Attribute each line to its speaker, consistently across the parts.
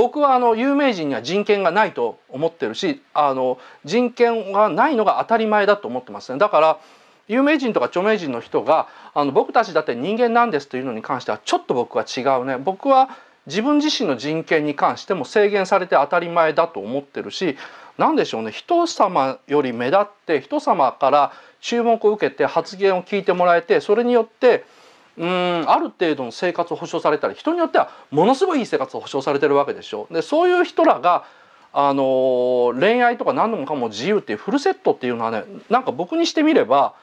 Speaker 1: 僕はあの有名人には人権がないと思ってるしあの人権がないのが当たり前だと思ってますね。だから有名人とか著名人の人があの僕たちだって人間なんですというのに関してはちょっと僕は違うね。僕は自分自身の人権に関しても制限されて当たり前だと思ってるし何でしょうね人様より目立って人様から注目を受けて発言を聞いてもらえてそれによってうんある程度の生活を保障されたり人によってはものすごいいい生活を保障されてるわけでしょ。でそういう人らがあのー、恋愛とか何でもかも自由っていうフルセットっていうのはねなんか僕にしてみれば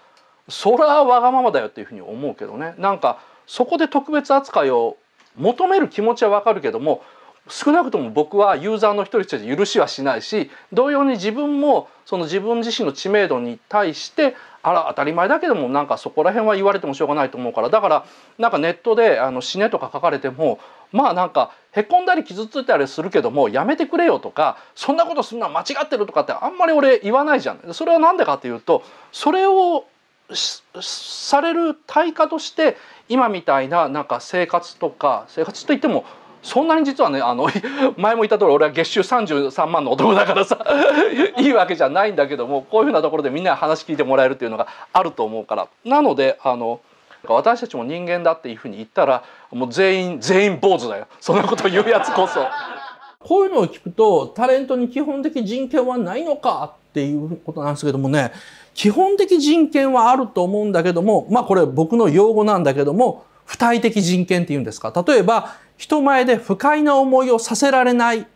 Speaker 1: そりゃわがままだよっていうふうに思うけどねなんかそこで特別扱いを求める気持ちはわかるけども少なくとも僕はユーザーの一人して許しはしないし同様に自分もその自分自身の知名度に対してあら当たり前だけどもなんかそこら辺は言われてもしょうがないと思うからだからなんかネットであの死ねとか書かれてもまあなんかへこんだり傷ついたりするけどもやめてくれよとかそんなことするのは間違ってるとかってあんまり俺言わないじゃん。それは何でかっていうとそれをされる対価として今みたいななんか生活とか生活といってもそんなに実はねあの 前も言った通り俺は月収33万の男だからさ いいわけじゃないんだけどもこういうふうなところでみんな話聞いてもらえるっていうのがあると思うからなのであの私たちも人間だっていうふうに言ったらもう全員全員坊主だよそんなこと言うやつこそ。こういうのを聞くとタレントに基本的人権はないのかっていうことなんですけどもね基本的人権はあると思うんだけどもまあこれ僕の用語なんだけども不対的人権っていうんですか例えば人前で不快な思いをさせられない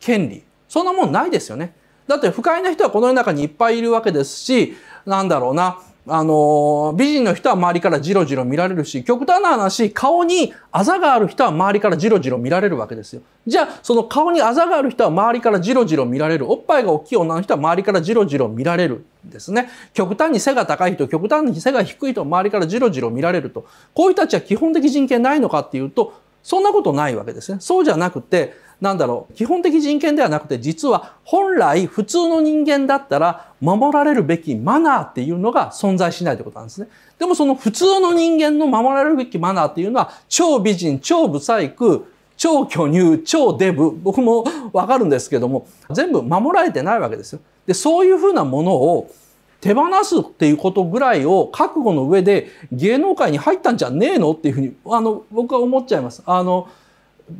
Speaker 1: 権利そんなもんないですよね。だって不快な人はこの世の中にいっぱいいるわけですしなんだろうなあの美人の人は周りからジロジロ見られるし極端な話顔にあざがある人は周りからジロジロ見られるわけですよじゃあその顔にあざがある人は周りからジロジロ見られるおっぱいが大きい女の人は周りからジロジロ見られるですね極端に背が高い人極端に背が低い人は周りからジロジロ見られるとこういう人たちは基本的人権ないのかっていうとそんなことないわけですね。そうじゃなくて、なんだろう、基本的人権ではなくて、実は本来普通の人間だったら守られるべきマナーっていうのが存在しないってことなんですね。でもその普通の人間の守られるべきマナーっていうのは、超美人、超不細工、超巨乳、超デブ、僕もわかるんですけども、全部守られてないわけですよ。で、そういうふうなものを手放すっていうことぐらいを覚悟の上で芸能界に入ったんじゃねえのっていうふうにあの僕は思っちゃいます。あの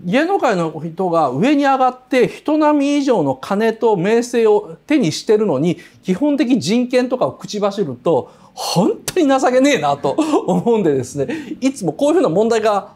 Speaker 1: 芸能界の人が上に上がって人並み以上の金と名声を手にしてるのに基本的人権とかを口走ると本当に情けねえなと思うんでですねいつもこういうふうな問題が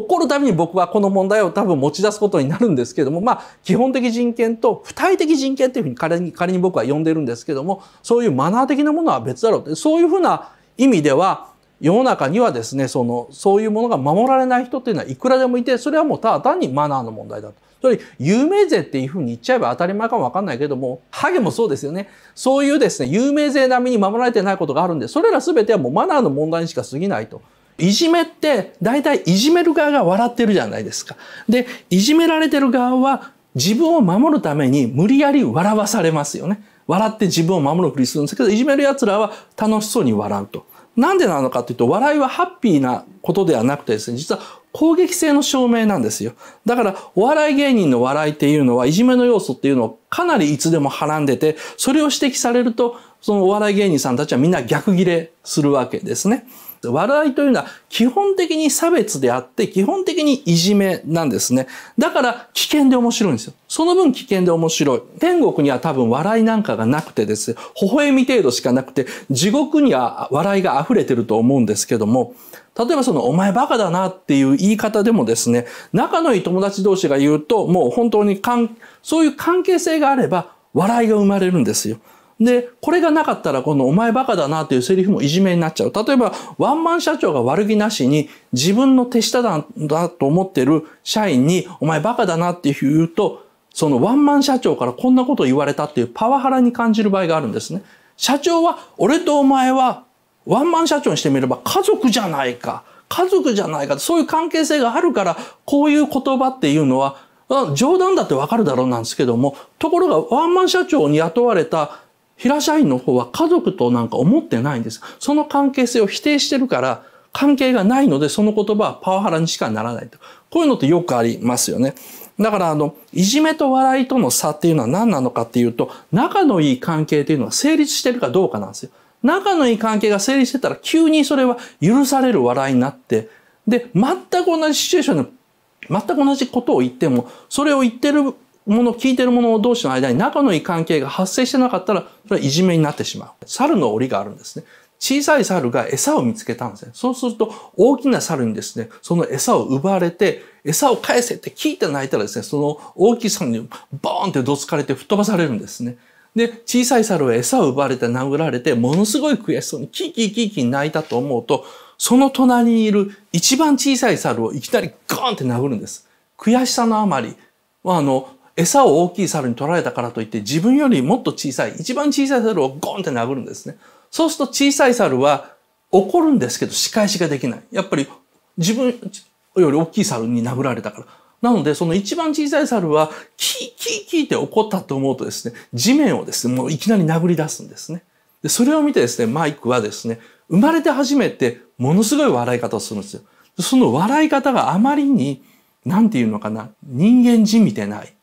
Speaker 1: 起こるために僕はこの問題を多分持ち出すことになるんですけども、まあ、基本的人権と不対的人権というふうに仮に仮に僕は呼んでるんですけどもそういうマナー的なものは別だろうってそういうふうな意味では世の中にはですねそのそういうものが守られない人っていうのはいくらでもいてそれはもうただ単にマナーの問題だと。それ有名税っていうふうに言っちゃえば当たり前かもわかんないけどもハゲもそうですよねそういうですね有名税並みに守られてないことがあるんでそれら全てはもうマナーの問題にしか過ぎないと。いじめって大体いじめる側が笑ってるじゃないですか。で、いじめられてる側は自分を守るために無理やり笑わされますよね。笑って自分を守るふりするんですけど、いじめる奴らは楽しそうに笑うと。なんでなのかというと、笑いはハッピーなことではなくてですね、実は攻撃性の証明なんですよ。だから、お笑い芸人の笑いっていうのは、いじめの要素っていうのをかなりいつでもはらんでて、それを指摘されると、そのお笑い芸人さんたちはみんな逆ギレするわけですね。笑いというのは基本的に差別であって、基本的にいじめなんですね。だから危険で面白いんですよ。その分危険で面白い。天国には多分笑いなんかがなくてですね、微笑み程度しかなくて、地獄には笑いが溢れてると思うんですけども、例えばその、お前バカだなっていう言い方でもですね、仲のいい友達同士が言うと、もう本当にかん、そういう関係性があれば、笑いが生まれるんですよ。で、これがなかったら、このお前バカだなっていうセリフもいじめになっちゃう。例えば、ワンマン社長が悪気なしに、自分の手下だだと思ってる社員に、お前バカだなって言うと、そのワンマン社長からこんなことを言われたっていうパワハラに感じる場合があるんですね。社長は、俺とお前は、ワンマン社長にしてみれば家族じゃないか。家族じゃないか。そういう関係性があるから、こういう言葉っていうのは、冗談だってわかるだろうなんですけども、ところがワンマン社長に雇われた平社員の方は家族となんか思ってないんです。その関係性を否定してるから、関係がないので、その言葉はパワハラにしかならないと。こういうのってよくありますよね。だから、あの、いじめと笑いとの差っていうのは何なのかっていうと、仲のいい関係っていうのは成立してるかどうかなんですよ。仲のいい関係が成立してたら、急にそれは許される笑いになって、で、全く同じシチュエーションで、全く同じことを言っても、それを言ってるもの、聞いてるもの同士の間に仲のいい関係が発生してなかったら、それはいじめになってしまう。猿の檻があるんですね。小さい猿が餌を見つけたんですね。そうすると、大きな猿にですね、その餌を奪われて、餌を返せって聞いて泣いたらですね、その大きい猿にボーンってどつかれて吹っ飛ばされるんですね。で、小さい猿は餌を奪われて殴られて、ものすごい悔しそうにキーキーキーキー泣いたと思うと、その隣にいる一番小さい猿をいきなりゴーンって殴るんです。悔しさのあまり、あの、餌を大きい猿に取られたからといって自分よりもっと小さい、一番小さい猿をゴンって殴るんですね。そうすると小さい猿は怒るんですけど仕返しができない。やっぱり自分より大きい猿に殴られたから。なので、その一番小さい猿は、キーキーキーって怒ったと思うとですね、地面をですね、もういきなり殴り出すんですね。で、それを見てですね、マイクはですね、生まれて初めてものすごい笑い方をするんですよ。その笑い方があまりに、なんていうのかな、人間人みてない。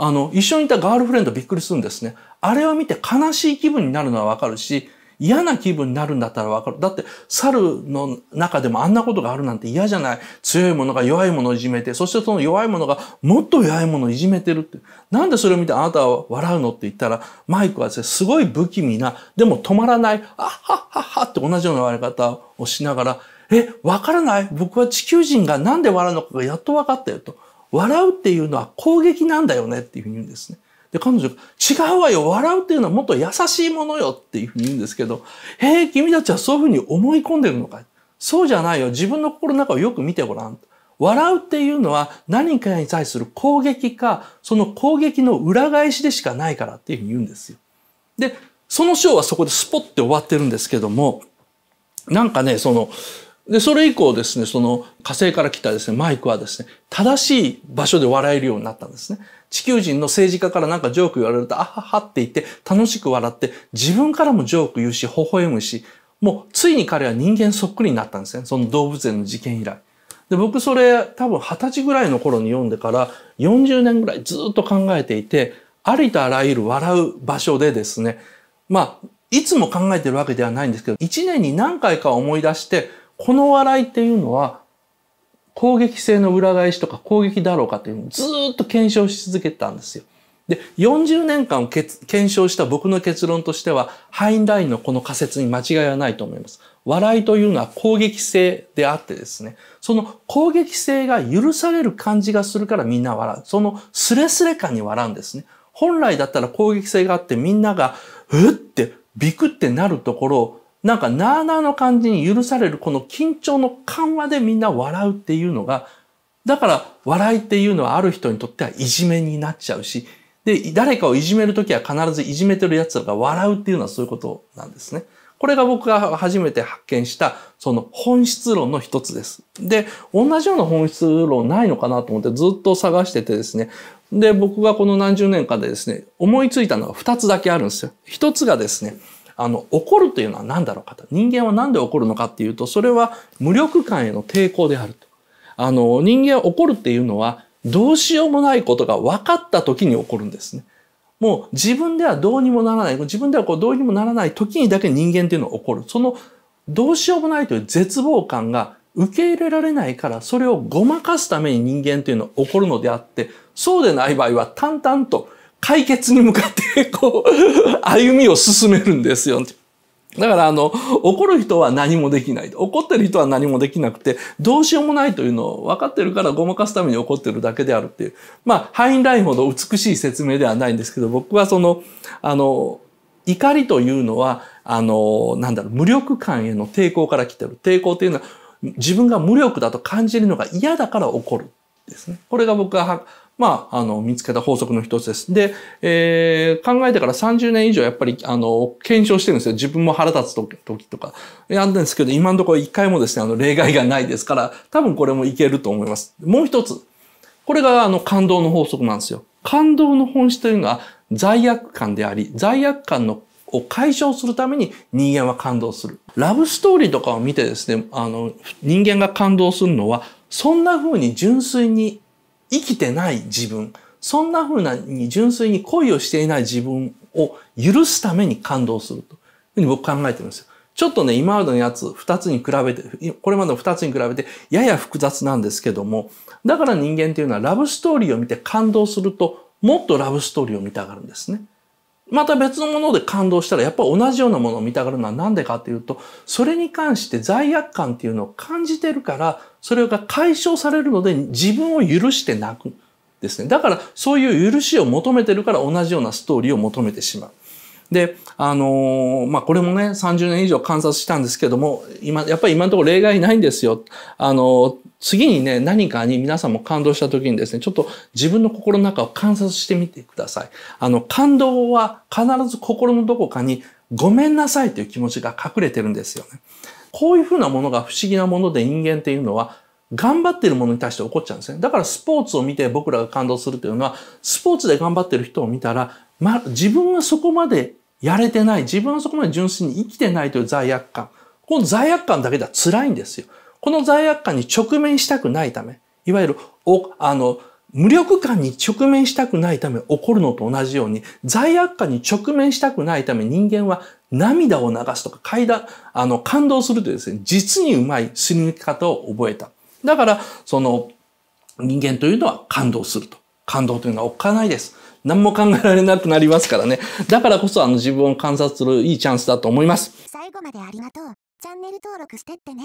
Speaker 1: あの、一緒にいたガールフレンドびっくりするんですね。あれを見て悲しい気分になるのはわかるし、嫌な気分になるんだったらわかる。だって、猿の中でもあんなことがあるなんて嫌じゃない。強いものが弱いものをいじめて、そしてその弱いものがもっと弱いものをいじめてるって。なんでそれを見てあなたは笑うのって言ったら、マイクはですね、すごい不気味な、でも止まらない、あっはっはっはって同じような笑い方をしながら、え、わからない僕は地球人がなんで笑うのかがやっとわかったよと。笑うっていうのは攻撃なんだよねっていうふうに言うんですね。で、彼女が、違うわよ笑うっていうのはもっと優しいものよっていうふうに言うんですけど、へえ、君たちはそういうふうに思い込んでるのかそうじゃないよ。自分の心の中をよく見てごらん。笑うっていうのは何かに対する攻撃か、その攻撃の裏返しでしかないからっていうふうに言うんですよ。で、その章はそこでスポッて終わってるんですけども、なんかね、その、で、それ以降ですね、その火星から来たですね、マイクはですね、正しい場所で笑えるようになったんですね。地球人の政治家からなんかジョーク言われると、あははって言って、楽しく笑って、自分からもジョーク言うし、微笑むし、もうついに彼は人間そっくりになったんですね。その動物園の事件以来。で、僕それ多分20歳ぐらいの頃に読んでから40年ぐらいずっと考えていて、ありとあらゆる笑う場所でですね、まあ、いつも考えてるわけではないんですけど、1年に何回か思い出して、この笑いっていうのは攻撃性の裏返しとか攻撃だろうかっていうのをずっと検証し続けたんですよ。で、40年間を検証した僕の結論としては、ハインラインのこの仮説に間違いはないと思います。笑いというのは攻撃性であってですね、その攻撃性が許される感じがするからみんな笑う。そのスレスレ感に笑うんですね。本来だったら攻撃性があってみんなが、うって、ビクってなるところをなんかなあなあの感じに許されるこの緊張の緩和でみんな笑うっていうのが、だから笑いっていうのはある人にとってはいじめになっちゃうし、で、誰かをいじめるときは必ずいじめてる奴が笑うっていうのはそういうことなんですね。これが僕が初めて発見した、その本質論の一つです。で、同じような本質論ないのかなと思ってずっと探しててですね。で、僕がこの何十年間でですね、思いついたのが二つだけあるんですよ。一つがですね、あの、怒るというのは何だろうかと。人間は何で怒るのかっていうと、それは無力感への抵抗であると。あの、人間は怒るっていうのは、どうしようもないことが分かった時に起こるんですね。もう自分ではどうにもならない、自分ではこうどうにもならない時にだけ人間っていうのは起こる。そのどうしようもないという絶望感が受け入れられないから、それをごまかすために人間というのは起こるのであって、そうでない場合は淡々と解決に向かってこう歩みを進めるんですよ。だからあの怒る人は何もできない怒ってる人は何もできなくてどうしようもないというのを分かってるからごまかすために怒ってるだけであるっていうまあハインラインほど美しい説明ではないんですけど僕はそのあの怒りというのはあのなんだろう無力感への抵抗から来てる抵抗というのは自分が無力だと感じるのが嫌だから怒るですね。これが僕はまあ、あの、見つけた法則の一つです。で、えー、考えてから30年以上やっぱり、あの、検証してるんですよ。自分も腹立つ時とか。やるんですけど、今のところ一回もですね、あの、例外がないですから、多分これもいけると思います。もう一つ。これが、あの、感動の法則なんですよ。感動の本質というのは罪悪感であり、罪悪感のを解消するために人間は感動する。ラブストーリーとかを見てですね、あの、人間が感動するのは、そんな風に純粋に生きてない自分、そんな風なに純粋に恋をしていない自分を許すために感動するというふうに僕考えてるんですよ。ちょっとね、今までのやつ、二つに比べて、これまでの二つに比べて、やや複雑なんですけども、だから人間っていうのはラブストーリーを見て感動すると、もっとラブストーリーを見たがるんですね。また別のもので感動したらやっぱ同じようなものを見たがるのは何でかっていうと、それに関して罪悪感っていうのを感じてるから、それが解消されるので自分を許して泣く。ですね。だからそういう許しを求めてるから同じようなストーリーを求めてしまう。で、あのー、まあ、これもね、30年以上観察したんですけども、今、やっぱり今のところ例外ないんですよ。あの次にね、何かに皆さんも感動した時にですね、ちょっと自分の心の中を観察してみてください。あの、感動は必ず心のどこかにごめんなさいという気持ちが隠れてるんですよね。こういうふうなものが不思議なもので人間っていうのは、頑張ってるものに対して怒っちゃうんですね。だからスポーツを見て僕らが感動するというのは、スポーツで頑張ってる人を見たら、ま、自分はそこまでやれてない、自分はそこまで純粋に生きてないという罪悪感。この罪悪感だけでは辛いんですよ。この罪悪感に直面したくないため、いわゆる、お、あの、無力感に直面したくないため怒るのと同じように、罪悪感に直面したくないため人間は涙を流すとか、階段、あの、感動するというですね、実にうまいすり抜き方を覚えた。だから、その、人間というのは感動すると。感動というのはおっかないです。何も考えられなくなりますからね。だからこそ、あの、自分を観察するいいチャンスだと思います。最後までありがとう。チャンネル登録してってね。